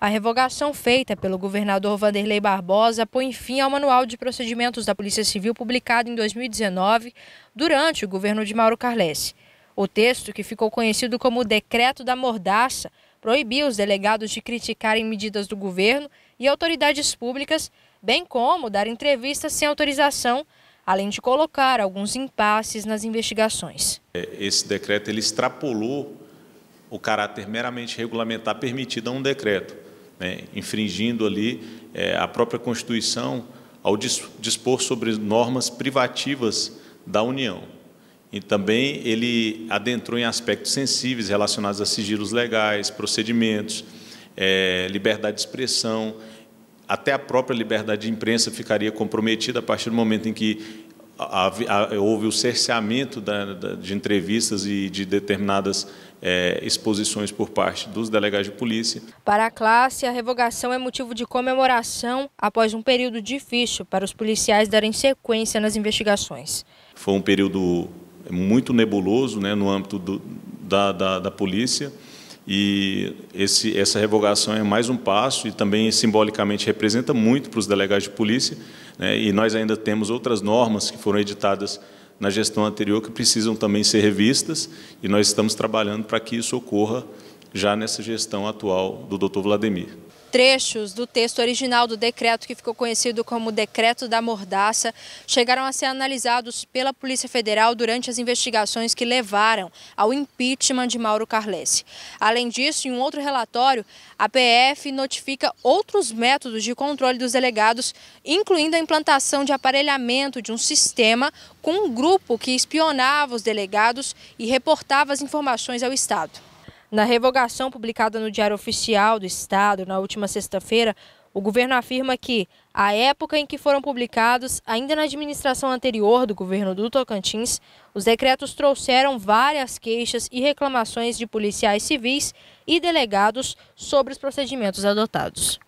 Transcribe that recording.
A revogação feita pelo governador Vanderlei Barbosa põe fim ao Manual de Procedimentos da Polícia Civil publicado em 2019 durante o governo de Mauro Carlesse. O texto, que ficou conhecido como Decreto da Mordaça, proibia os delegados de criticarem medidas do governo e autoridades públicas, bem como dar entrevistas sem autorização, além de colocar alguns impasses nas investigações. É, esse decreto ele extrapolou o caráter meramente regulamentar permitido a um decreto né, infringindo ali é, a própria Constituição ao dispor sobre normas privativas da União. E também ele adentrou em aspectos sensíveis relacionados a sigilos legais, procedimentos, é, liberdade de expressão, até a própria liberdade de imprensa ficaria comprometida a partir do momento em que houve o cerceamento de entrevistas e de determinadas é, exposições por parte dos delegados de polícia. Para a classe, a revogação é motivo de comemoração após um período difícil para os policiais darem sequência nas investigações. Foi um período muito nebuloso né, no âmbito do, da, da, da polícia. E esse, essa revogação é mais um passo e também simbolicamente representa muito para os delegados de polícia. Né, e nós ainda temos outras normas que foram editadas na gestão anterior que precisam também ser revistas e nós estamos trabalhando para que isso ocorra já nessa gestão atual do Dr. Vladimir trechos do texto original do decreto, que ficou conhecido como Decreto da Mordaça, chegaram a ser analisados pela Polícia Federal durante as investigações que levaram ao impeachment de Mauro Carlesse. Além disso, em um outro relatório, a PF notifica outros métodos de controle dos delegados, incluindo a implantação de aparelhamento de um sistema com um grupo que espionava os delegados e reportava as informações ao Estado. Na revogação publicada no Diário Oficial do Estado na última sexta-feira, o governo afirma que a época em que foram publicados, ainda na administração anterior do governo do Tocantins, os decretos trouxeram várias queixas e reclamações de policiais civis e delegados sobre os procedimentos adotados.